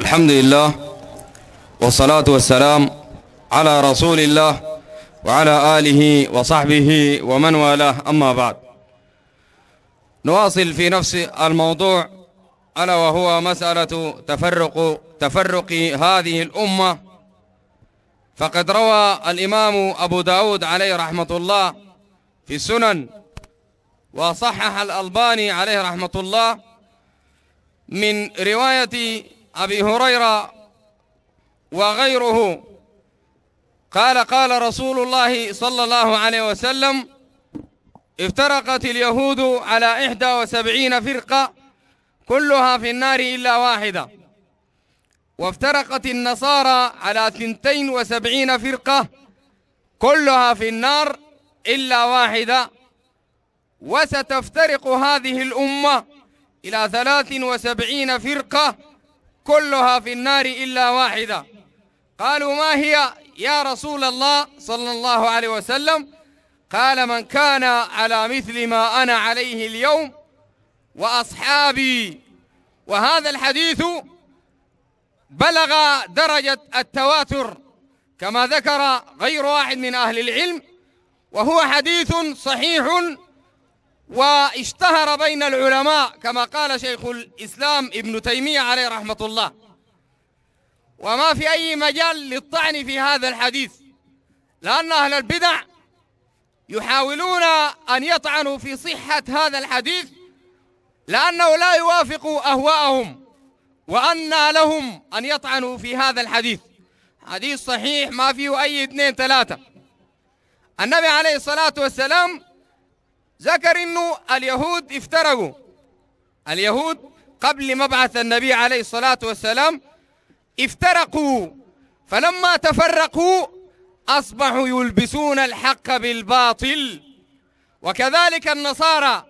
الحمد لله والصلاة والسلام على رسول الله وعلى آله وصحبه ومن والاه أما بعد نواصل في نفس الموضوع ألا وهو مسألة تفرق تفرق هذه الأمة فقد روى الإمام أبو داود عليه رحمة الله في السنن وصحح الألباني عليه رحمة الله من رواية أبي هريرة وغيره قال قال رسول الله صلى الله عليه وسلم افترقت اليهود على إحدى وسبعين فرقة كلها في النار إلا واحدة وافترقت النصارى على ثنتين وسبعين فرقة كلها في النار إلا واحدة وستفترق هذه الأمة إلى ثلاث وسبعين فرقة كلها في النار إلا واحدة قالوا ما هي يا رسول الله صلى الله عليه وسلم قال من كان على مثل ما أنا عليه اليوم وأصحابي وهذا الحديث بلغ درجة التواتر كما ذكر غير واحد من أهل العلم وهو حديث صحيح واشتهر بين العلماء كما قال شيخ الإسلام ابن تيمية عليه رحمة الله وما في أي مجال للطعن في هذا الحديث لأن أهل البدع يحاولون أن يطعنوا في صحة هذا الحديث لأنه لا يوافق أهواءهم وأن لهم أن يطعنوا في هذا الحديث حديث صحيح ما فيه أي اثنين ثلاثة النبي عليه الصلاة والسلام ذكر انه اليهود افترقوا اليهود قبل مبعث النبي عليه الصلاة والسلام افترقوا فلما تفرقوا أصبحوا يلبسون الحق بالباطل وكذلك النصارى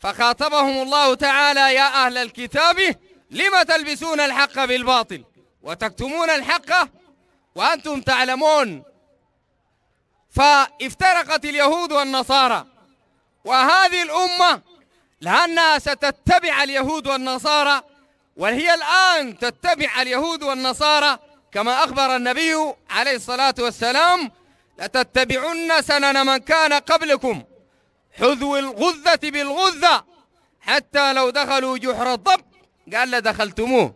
فخاطبهم الله تعالى يا أهل الكتاب لم تلبسون الحق بالباطل وتكتمون الحق وأنتم تعلمون فافترقت اليهود والنصارى وهذه الأمة لأنها ستتبع اليهود والنصارى وهي الآن تتبع اليهود والنصارى كما أخبر النبي عليه الصلاة والسلام لتتبعن سنن من كان قبلكم حذو الغذة بالغذة حتى لو دخلوا جحر الضب قال لدخلتموه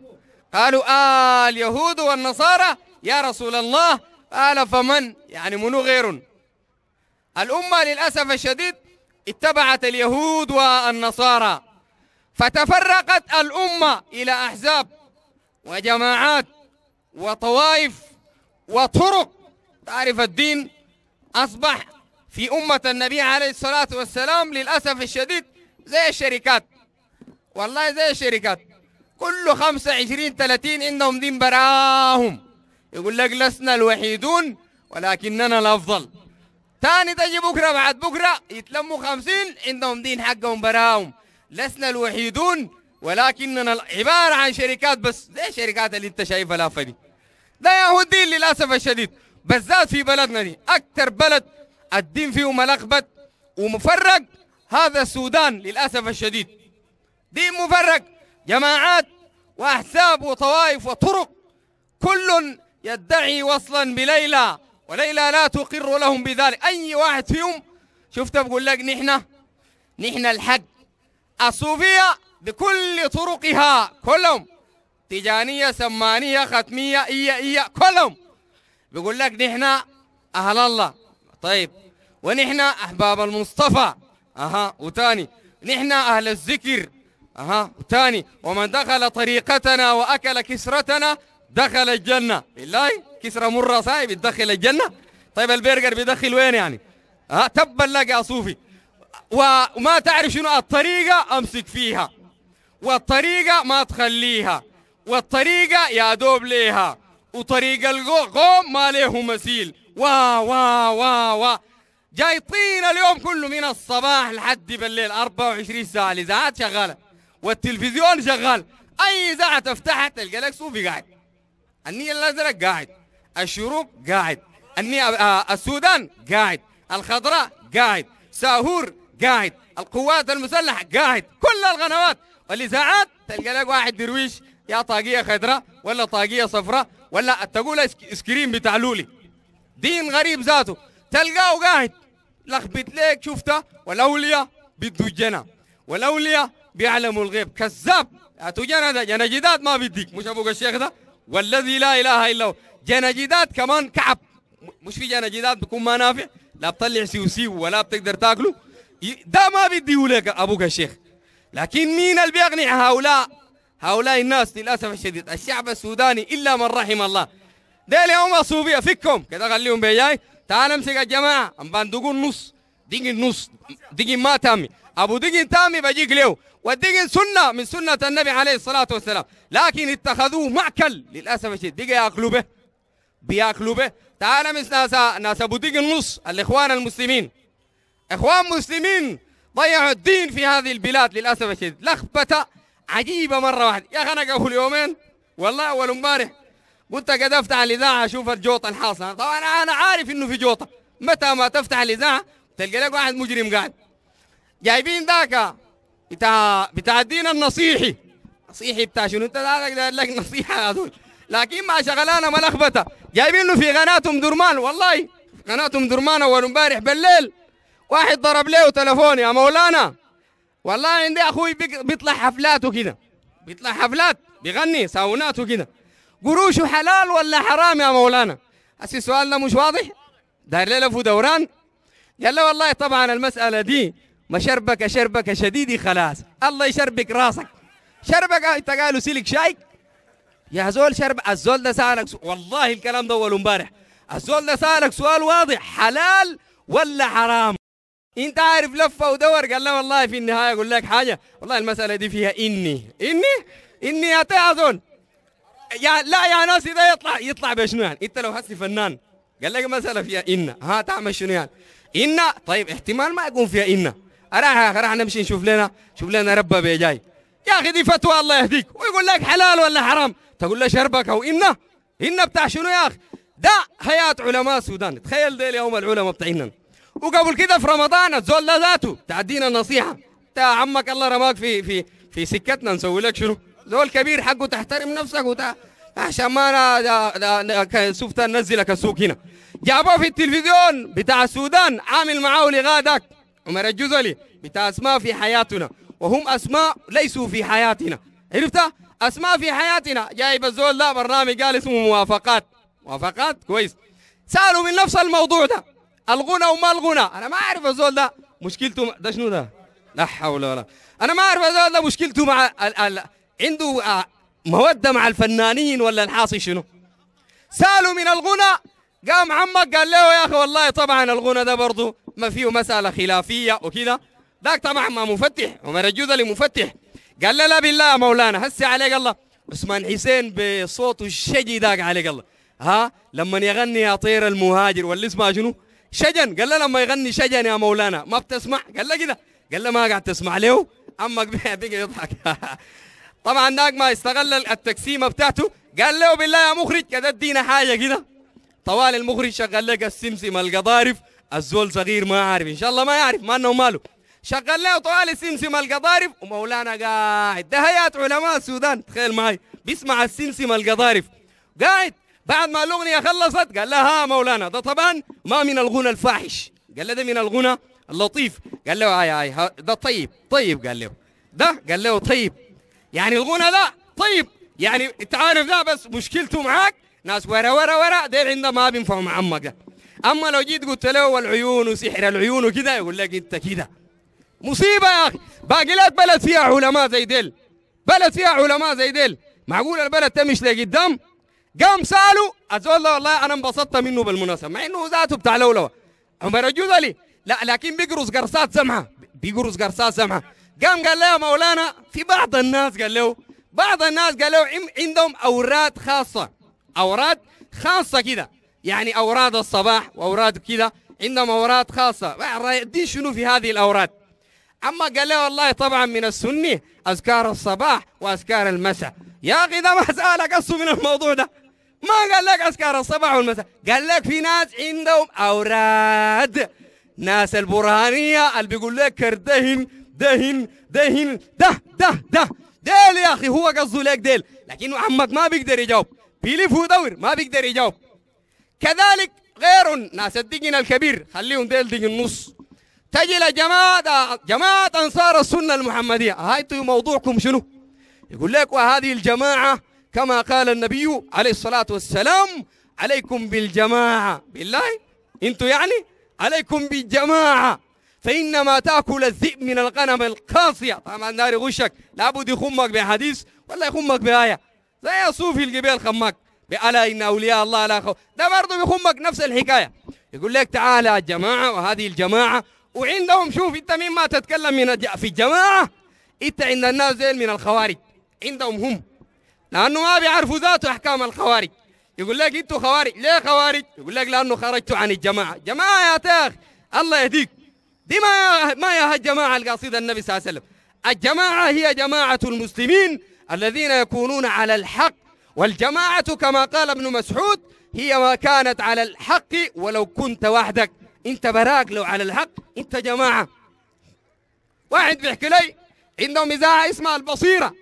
قالوا آه اليهود والنصارى يا رسول الله قال فمن يعني منو غير الأمة للأسف الشديد اتبعت اليهود والنصارى فتفرقت الأمة إلى أحزاب وجماعات وطوائف وطرق تعرف الدين أصبح في أمة النبي عليه الصلاة والسلام للأسف الشديد زي الشركات والله زي الشركات كل خمسة عشرين ثلاثين عندهم دين براهم يقول لك لسنا الوحيدون ولكننا الأفضل تاني تجي بكرة بعد بكرة يتلموا خمسين عندهم دين حقهم براهم لسنا الوحيدون ولكننا عبارة عن شركات بس زي الشركات اللي انت شايفها لافة دي ده ياهو الدين للأسف الشديد بالذات في بلدنا دي أكثر بلد الدين فيه ملخبط ومفرق هذا السودان للأسف الشديد دين مفرق جماعات وأحزاب وطوائف وطرق كل يدعي وصلا بليلى وليلى لا تقر لهم بذلك أي واحد فيهم شفت بقول لك نحن نحن الحق الصوفية بكل طرقها كلهم تجانية سمانية ختمية اي اي كلهم بيقول لك نحن أهل الله طيب ونحن أحباب المصطفى أها وتاني نحن أهل الذكر أها وتاني ومن دخل طريقتنا وأكل كسرتنا دخل الجنة بالله كسرة مرة صايب بتدخل الجنة طيب البرجر بيدخل وين يعني ها تبا لك يا صوفي وما تعرف شنو الطريقة أمسك فيها والطريقة ما تخليها والطريقة يا دوب ليها وطريق القوم ما له مثيل وا وا وا وا جاي طين اليوم كله من الصباح لحد بالليل 24 ساعة الإذاعات شغالة والتلفزيون شغال أي إذاعة تفتحها تلقى لك صوفي قاعد النية الازرق قاعد الشروق قاعد النية آه، السودان قاعد الخضراء قاعد ساهور قاعد القوات المسلحه قاعد كل القنوات والاذاعات تلقى لك واحد درويش يا طاقيه خضراء ولا طاقيه صفراء ولا تقول اسكريم بتاع لولي دين غريب ذاته تلقاه قاعد لخبط ليك شفته والاولياء بدو الجنة والاولياء بيعلموا الغيب كذاب اتو جنة ده جنة جداد ما بيديك مش ابوك الشيخ ده والذي لا اله الا هو جناجيدات كمان كعب مش في جناجيدات بيكون ما نافع لا بتطلع سيوسيو ولا بتقدر تاكله ده ما بيديه لك ابوك الشيخ لكن مين اللي بيقنع هؤلاء هؤلاء الناس للاسف الشديد الشعب السوداني الا من رحم الله ده اليوم الصوبيه فيكم كده خليهم بيجاي تعال امسك الجماعه ام باندقوا النص دقي النص دقي ما تامي ابو دقي تامي بجيك اليوم والدقن سنة من سنة النبي عليه الصلاة والسلام لكن اتخذوه معكل للأسف الشديد دقي يأكلوا به بياكلوا به تعال مثل ناس ناس ابو النص الاخوان المسلمين اخوان مسلمين ضيعوا الدين في هذه البلاد للاسف الشديد لخبطه عجيبه مره واحده يا اخي انا قبل يومين والله اول امبارح قلت قد افتح الاذاعه اشوف الجوطه الحاصله طبعا انا عارف انه في جوطه متى ما تفتح الاذاعه تلقى لك واحد مجرم قاعد جايبين ذاك بتاع بتاع الدين النصيحي نصيحي بتاع شنو انت قال لك نصيحه هذول لكن ما شغلانه ملخبطه جايبينه في قناتهم درمان والله قناتهم درمان اول امبارح بالليل واحد ضرب له تليفون يا مولانا والله عندي اخوي بيطلع حفلات وكده بيطلع حفلات بيغني ساونات وكده قروشه حلال ولا حرام يا مولانا هسه السؤال ده مش واضح داير له دوران قال له والله طبعا المساله دي ما شربك شربك شديدي خلاص الله يشربك راسك شربك آه، انت قالوا سلك شاي يا زول شرب الزول ده سالك سؤال. والله الكلام ده اول امبارح الزول ده سالك سؤال واضح حلال ولا حرام انت عارف لفه ودور قال لا والله في النهايه اقول لك حاجه والله المساله دي فيها اني اني اني يا زول يا لا يا ناس ده يطلع يطلع بشنو يعني انت لو هسي فنان قال لك مساله فيها ان ها تعمل شنو يعني ان طيب احتمال ما يكون فيها ان راح راح نمشي نشوف لنا شوف لنا ربه جاي يا اخي دي فتوى الله يهديك ويقول لك حلال ولا حرام تقول له شربك او انه انه بتاع شنو يا اخي ده حياه علماء السودان تخيل ديل يوم العلماء بتاعنا وقبل كده في رمضان الزول ذاته تعدينا النصيحه انت عمك الله رماك في في في سكتنا نسوي لك شنو زول كبير حقه تحترم نفسك وتع... عشان ما انا شفت نزلك السوق هنا جابوه في التلفزيون بتاع السودان عامل معاه لغادك عمر الجزلي بتاع أسماء في حياتنا وهم أسماء ليسوا في حياتنا عرفتها؟ أسماء في حياتنا جايب الزول ده برنامج قال اسمه موافقات موافقات كويس سألوا من نفس الموضوع ده الغنى وما الغنى أنا ما أعرف الزول ده مشكلته ده شنو ده؟ لا حول ولا أنا ما أعرف الزول ده مشكلته مع ال... ال... عنده آه، مودة مع الفنانين ولا الحاصل شنو؟ سألوا من الغنى قام عمك قال له يا أخي والله طبعا الغنى ده برضه ما فيه مسألة خلافية وكذا ذاك طبعا ما مفتح وما رجوز مفتح قال لا لا بالله يا مولانا هسي عليك الله عثمان حسين بصوته الشجي ذاك عليك الله ها لما يغني يا طير المهاجر واللي اسمها شنو شجن قال له لما يغني شجن يا مولانا ما بتسمع قال له كذا قال له ما قاعد تسمع له عمك بيجي يضحك طبعا ذاك ما استغل التقسيمه بتاعته قال له بالله يا مخرج كذا ادينا حاجه كذا طوال المخرج شغال لك السمسم القضارف الزول صغير ما عارف ان شاء الله ما يعرف ما انه ماله شغل له طوال السمسم القضارف ومولانا قاعد ده هيات علماء السودان تخيل معي بيسمع السمسم القضارف قاعد بعد ما الاغنيه خلصت قال لها ها مولانا ده طبعا ما من الغنى الفاحش قال له ده من الغنى اللطيف قال له اي اي ده طيب طيب قال له ده قال له طيب يعني الغنى ده طيب يعني انت عارف ده بس مشكلته معاك ناس ورا ورا ورا ديل عندهم ما بينفعوا مع امك ده اما لو جيت قلت له والعيون وسحر العيون وكذا يقول لك انت كذا مصيبه يا اخي باقيلات بلد فيها علماء زي ديل بلد فيها علماء زي ديل معقول البلد تمشي لقدام قام سالوا الزول والله انا انبسطت منه بالمناسبه مع انه ذاته بتاع لولوه عمر الجوزلي لا لكن بيقرص قرصات سمحه بيقرص قرصات سمحه قام قال له يا مولانا في بعض الناس قال له بعض الناس قال له عندهم اوراد خاصه اوراد خاصه كده يعني أوراد الصباح وأوراد كذا عندهم أوراد خاصة الدين شنو في هذه الأوراد أما قال له والله طبعا من السني أذكار الصباح وأذكار المساء يا أخي ده ما سألك أصله من الموضوع ده ما قال لك أذكار الصباح والمساء قال لك في ناس عندهم أوراد ناس البرهانية اللي بيقول لك كردهن دهن دهن ده ده ده ديل يا أخي هو قصده لك ديل لكنه عمك ما بيقدر يجاوب بيلف ودور ما بيقدر يجاوب كذلك غير ناس الدين الكبير خليهم ديل دين النص تجي لجماعة جماعة أنصار السنة المحمدية هاي طيب موضوعكم شنو يقول لك وهذه الجماعة كما قال النبي عليه الصلاة والسلام عليكم بالجماعة بالله انتوا يعني عليكم بالجماعة فإنما تأكل الذئب من الغنم القاصية طبعا ناري غشك لابد يخمك بحديث ولا يخمك بآية زي صوفي الجبال خمك بألا إن أولياء الله لا خوف ده برضه بيخمك نفس الحكاية يقول لك تعال يا جماعة وهذه الجماعة وعندهم شوف أنت مين ما تتكلم من الج... في الجماعة أنت عند الناس زين من الخوارج عندهم هم لأنه ما بيعرفوا ذاته أحكام الخوارج يقول لك أنتوا خوارج ليه خوارج؟ يقول لك لأنه خرجتوا عن الجماعة جماعة يا تاخ الله يهديك دي ما ما يا الجماعة القصيدة النبي صلى الله عليه وسلم الجماعة هي جماعة المسلمين الذين يكونون على الحق والجماعة كما قال ابن مسعود هي ما كانت على الحق ولو كنت وحدك انت براك لو على الحق انت جماعة واحد بيحكي لي عندهم إذاعة اسمها البصيرة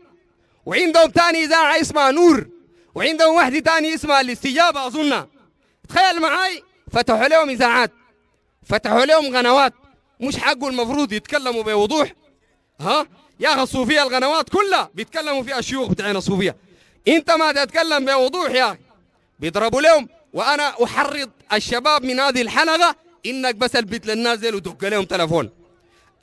وعندهم تاني إذاعة اسمها نور وعندهم واحدة تاني اسمها الاستجابة أظن تخيل معاي فتحوا لهم إذاعات فتحوا لهم قنوات مش حقه المفروض يتكلموا بوضوح ها يا أخي الصوفية القنوات كلها بيتكلموا فيها الشيوخ بتاعنا الصوفية انت ما تتكلم بوضوح يا اخي بيضربوا لهم وانا احرض الشباب من هذه الحلقه انك بس البت للناس ديل وتدق لهم تليفون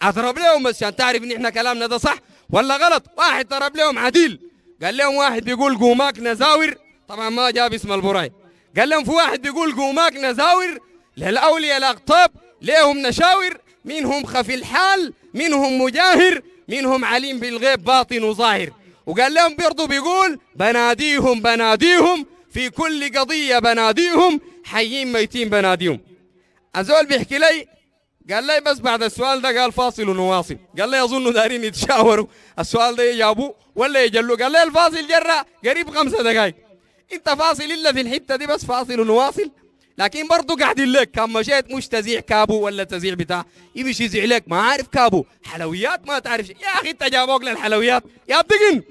اضرب لهم بس عشان تعرف ان احنا كلامنا ده صح ولا غلط واحد ضرب لهم عديل قال لهم واحد بيقول قوماك نزاور طبعا ما جاب اسم البراي قال لهم في واحد بيقول قوماك نزاور للاولياء الاقطاب ليهم نشاور منهم خفي الحال منهم مجاهر منهم عليم بالغيب باطن وظاهر وقال لهم برضو بيقول بناديهم بناديهم في كل قضية بناديهم حيين ميتين بناديهم الزول بيحكي لي قال لي بس بعد السؤال ده قال فاصل ونواصل قال لي أظن دارين يتشاوروا السؤال ده يجابوا ولا يجلوا قال لي الفاصل جرى قريب خمسة دقائق انت فاصل إلا في الحتة دي بس فاصل ونواصل لكن برضه قاعدين لك كان مشيت مش تزيع كابو ولا تزيع بتاع يمشي يزيع لك ما عارف كابو حلويات ما تعرف يا اخي انت جابوك للحلويات يا بدقن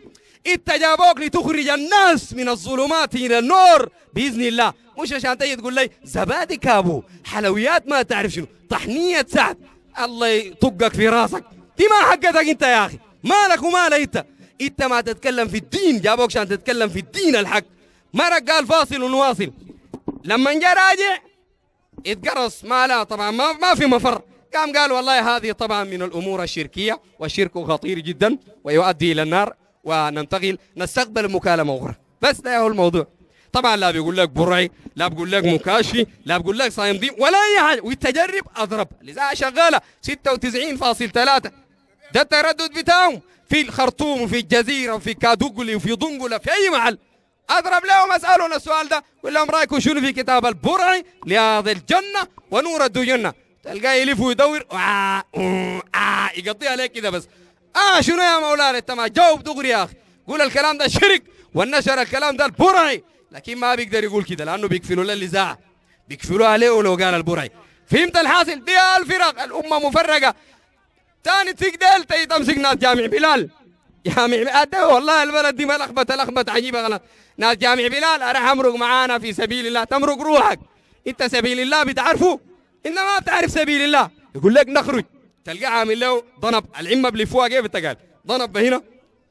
انت جابوك لتخرج الناس من الظلمات الى النور باذن الله مش عشان تجي تقول لي زبادي كابو حلويات ما تعرف شنو طحنيه سعد الله يطقك في راسك دي ما حقتك انت يا اخي مالك ومال انت انت ما تتكلم في الدين جابوك عشان تتكلم في الدين الحق مرق قال فاصل ونواصل لما جاء راجع اتقرص ما لا طبعا ما, ما في مفر قام قال والله هذه طبعا من الأمور الشركية والشرك خطير جدا ويؤدي إلى النار وننتقل نستقبل مكالمة أخرى بس ده هو الموضوع طبعا لا بيقول لك برعي لا بيقول لك مكاشي لا بيقول لك صايم دي ولا اي حاجه والتجرب اضرب لذا شغاله 96.3 ده التردد بتاعهم في الخرطوم وفي الجزيره وفي كادوغلي وفي دنقله في اي محل اضرب لهم اسالهم السؤال ده قول لهم رايكم شنو في كتاب البرعي لهذه الجنه ونور الدجنه تلقاه يلف ويدور آه آه, آه، يقضيها عليك كده بس اه شنو يا مولانا انت ما جاوب دغري يا اخي قول الكلام ده شرك والنشر الكلام ده البرعي لكن ما بيقدر يقول كده لانه بيقفلوا له الاذاعه بيقفلوا عليه ولو قال البرعي فهمت الحاصل دي الفرق الامه مفرقه ثاني تقدر تمسك ناس جامع بلال جامع ده والله البلد دي ما لخبطه لخبطه عجيبه غلط ناس جامع بلال راح امرق معانا في سبيل الله تمرق روحك انت سبيل الله بتعرفه انت ما بتعرف سبيل الله يقول لك نخرج تلقاه عامل له ضنب العمه بلفوها كيف انت قال ضنب هنا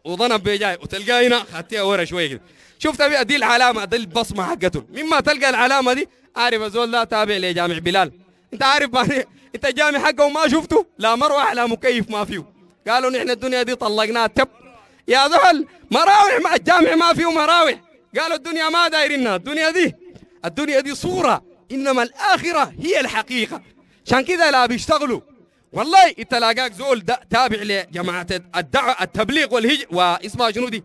وضنب بجاي وتلقاه هنا خدتها ورا شويه كده شفت دي العلامه دي البصمه حقته مما تلقى العلامه دي عارف الزول ده تابع لجامع بلال انت عارف ما انت جامع حقه وما شفته لا مروح لا مكيف ما فيه قالوا نحن الدنيا دي طلقناها تب يا ذهل مراوح مع الجامع ما فيه مراوح قالوا الدنيا ما دايرنا الدنيا دي الدنيا دي صورة إنما الآخرة هي الحقيقة عشان كذا لا بيشتغلوا والله انت لاقاك زول تابع لجماعة الدعوة التبليغ والهج واسمها شنو دي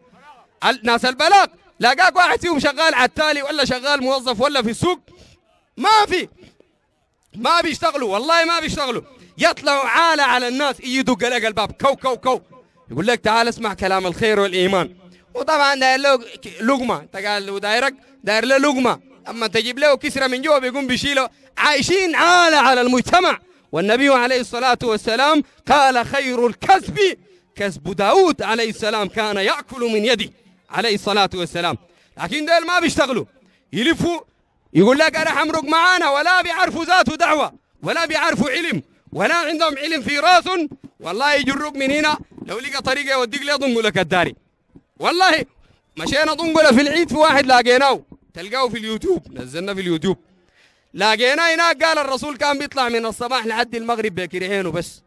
ناس البلاغ لاقاك واحد فيهم شغال التالي ولا شغال موظف ولا في السوق ما في ما بيشتغلوا والله ما بيشتغلوا يطلعوا عالة على الناس يدق لك الباب كو كو كو يقول لك تعال اسمع كلام الخير والايمان وطبعا داير له لقمه انت قال ودايرك داير له لقمه اما تجيب له كسره من جوا بيقوم بيشيله عايشين عاله على المجتمع والنبي عليه الصلاه والسلام قال خير الكسب كسب داود عليه السلام كان ياكل من يده عليه الصلاه والسلام لكن دول ما بيشتغلوا يلفوا يقول لك انا حمرق معانا ولا بيعرفوا ذاته دعوه ولا بيعرفوا علم ولا عندهم علم في راسهم والله يجرب من هنا لو لقى طريقه يوديك ليه ضنقلك الداري والله مشينا ضنقل في العيد في واحد لاقيناه تلقاه في اليوتيوب نزلنا في اليوتيوب لاقيناه هناك قال الرسول كان بيطلع من الصباح لحد المغرب بكرعينه بس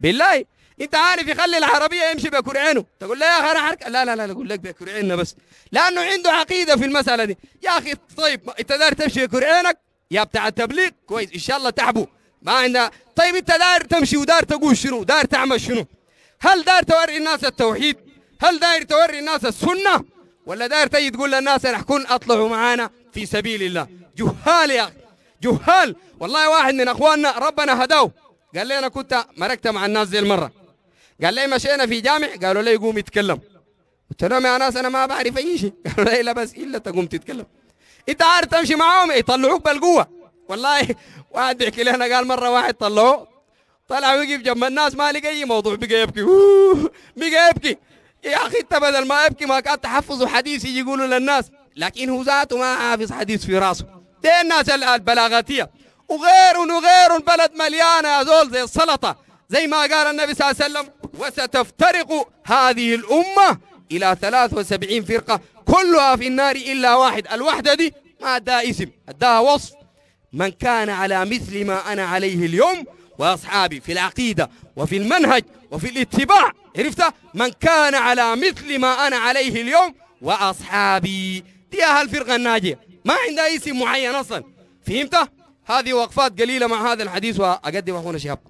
بالله انت عارف يخلي العربيه يمشي بكرعينه تقول له يا اخي انا حركة لا لا لا اقول لك بكرعيننا بس لانه عنده عقيده في المساله دي يا اخي طيب انت داير تمشي بكرعينك يا بتاع التبليغ كويس ان شاء الله تحبو ما عندنا طيب انت داير تمشي ودار تقول شنو داير تعمل شنو هل داير توري الناس التوحيد هل داير توري الناس السنه ولا داير تجي تقول للناس انا حكون اطلعوا معانا في سبيل الله جهال يا اخي جهال والله واحد من اخواننا ربنا هداه قال لي انا كنت مركت مع الناس زي المره قال لي مشينا في جامع قالوا لي قوم يتكلم قلت لهم يا ناس انا ما بعرف اي شيء قالوا لي لا بس الا تقوم تتكلم انت عارف تمشي معاهم يطلعوك بالقوه والله واحد بيحكي لي انا قال مره واحد طلعوه طلع وقف جنب الناس ما لقى اي موضوع بقى يبكي بقى يبكي يا اخي انت بدل ما ابكي ما كان تحفظ حديث يجي يقولوا للناس لكن هو ذاته ما حافظ حديث في راسه دي الناس البلاغاتيه وغير وغير بلد مليانه يا زول زي السلطه زي ما قال النبي صلى الله عليه وسلم وستفترق هذه الامه الى 73 فرقه كلها في النار الا واحد الوحده دي ما اداها اسم اداها وصف من كان على مثل ما أنا عليه اليوم وأصحابي في العقيدة وفي المنهج وفي الاتباع عرفت من كان على مثل ما أنا عليه اليوم وأصحابي دي أهل الفرقة الناجية ما عندها اسم معين أصلا فهمت؟ هذه وقفات قليلة مع هذا الحديث وأقدم أخونا شهاب